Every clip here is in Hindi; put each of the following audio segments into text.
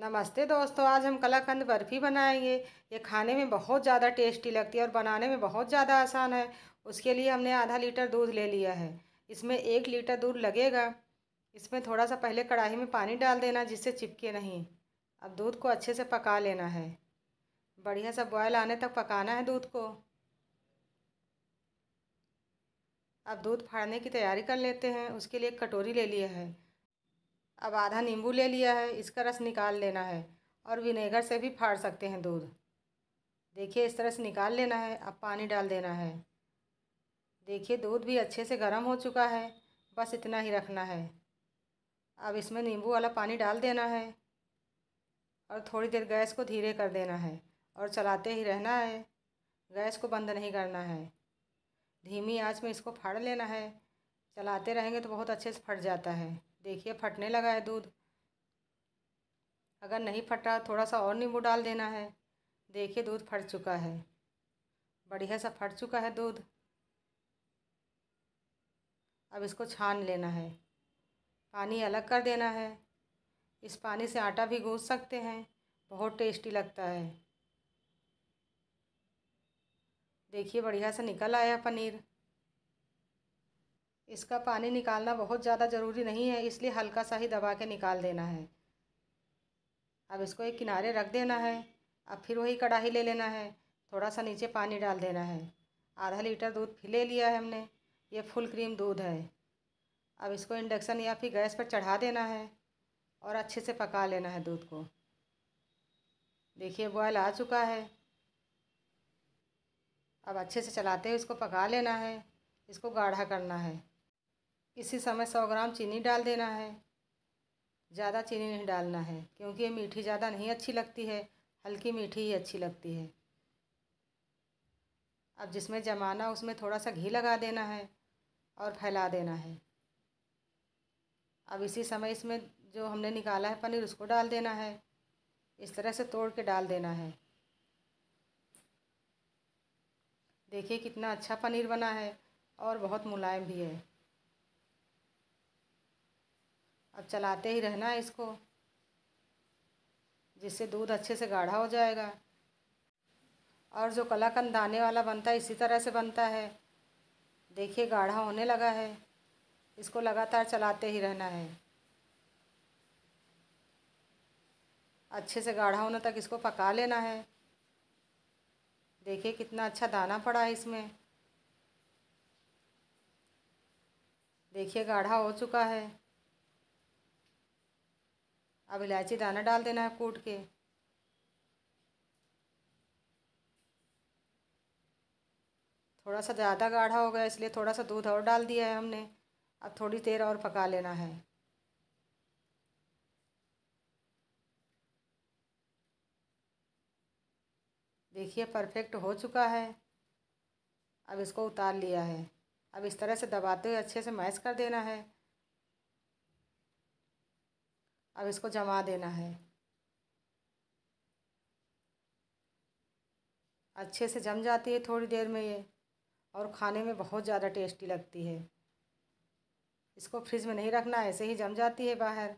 नमस्ते दोस्तों आज हम कलाकंद बर्फ़ी बनाएंगे ये खाने में बहुत ज़्यादा टेस्टी लगती है और बनाने में बहुत ज़्यादा आसान है उसके लिए हमने आधा लीटर दूध ले लिया है इसमें एक लीटर दूध लगेगा इसमें थोड़ा सा पहले कढ़ाई में पानी डाल देना जिससे चिपके नहीं अब दूध को अच्छे से पका लेना है बढ़िया सा बॉयल आने तक पकाना है दूध को अब दूध फाड़ने की तैयारी कर लेते हैं उसके लिए एक कटोरी ले लिया है अब आधा नींबू ले लिया है इसका रस निकाल लेना है और विनेगर से भी फाड़ सकते हैं दूध देखिए इस तरह से निकाल लेना है अब पानी डाल देना है देखिए दूध भी अच्छे से गर्म हो चुका है बस इतना ही रखना है अब इसमें नींबू वाला पानी डाल देना है और थोड़ी देर गैस को धीरे कर देना है और चलाते ही रहना है गैस को बंद नहीं करना है धीमी आंच में इसको फाड़ लेना है चलाते रहेंगे तो बहुत अच्छे से फट जाता है देखिए फटने लगा है दूध अगर नहीं फटा थोड़ा सा और नींबू डाल देना है देखिए दूध फट चुका है बढ़िया सा फट चुका है दूध अब इसको छान लेना है पानी अलग कर देना है इस पानी से आटा भी गूँज सकते हैं बहुत टेस्टी लगता है देखिए बढ़िया से निकल आया पनीर इसका पानी निकालना बहुत ज़्यादा ज़रूरी नहीं है इसलिए हल्का सा ही दबा के निकाल देना है अब इसको एक किनारे रख देना है अब फिर वही कढ़ाई ले लेना है थोड़ा सा नीचे पानी डाल देना है आधा लीटर दूध फिर ले लिया है हमने ये फुल क्रीम दूध है अब इसको इंडक्शन या फिर गैस पर चढ़ा देना है और अच्छे से पका लेना है दूध को देखिए बॉयल आ चुका है अब अच्छे से चलाते हुए इसको पका लेना है इसको गाढ़ा करना है इसी समय सौ ग्राम चीनी डाल देना है ज़्यादा चीनी नहीं डालना है क्योंकि ये मीठी ज़्यादा नहीं अच्छी लगती है हल्की मीठी ही अच्छी लगती है अब जिसमें जमाना उसमें थोड़ा सा घी लगा देना है और फैला देना है अब इसी समय इसमें जो हमने निकाला है पनीर उसको डाल देना है इस तरह से तोड़ के डाल देना है देखिए कितना अच्छा पनीर बना है और बहुत मुलायम भी है अब चलाते ही रहना है इसको जिससे दूध अच्छे से गाढ़ा हो जाएगा और जो कलाकंद दाने वाला बनता है इसी तरह से बनता है देखिए गाढ़ा होने लगा है इसको लगातार चलाते ही रहना है अच्छे से गाढ़ा होने तक इसको पका लेना है देखिए कितना अच्छा दाना पड़ा है इसमें देखिए गाढ़ा हो चुका है अब इलायची दाना डाल देना है कूट के थोड़ा सा ज़्यादा गाढ़ा हो गया इसलिए थोड़ा सा दूध और डाल दिया है हमने अब थोड़ी देर और पका लेना है देखिए परफेक्ट हो चुका है अब इसको उतार लिया है अब इस तरह से दबाते हुए अच्छे से मैश कर देना है अब इसको जमा देना है अच्छे से जम जाती है थोड़ी देर में ये और खाने में बहुत ज़्यादा टेस्टी लगती है इसको फ्रिज में नहीं रखना ऐसे ही जम जाती है बाहर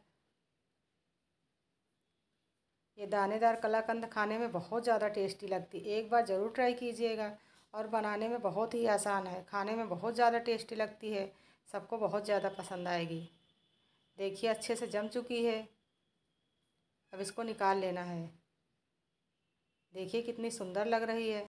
ये दानेदार कलाकंद खाने में बहुत ज़्यादा टेस्टी लगती है एक बार ज़रूर ट्राई कीजिएगा और बनाने में बहुत ही आसान है खाने में बहुत ज़्यादा टेस्टी लगती है सबको बहुत ज़्यादा पसंद आएगी देखिए अच्छे से जम चुकी है अब इसको निकाल लेना है देखिए कितनी सुंदर लग रही है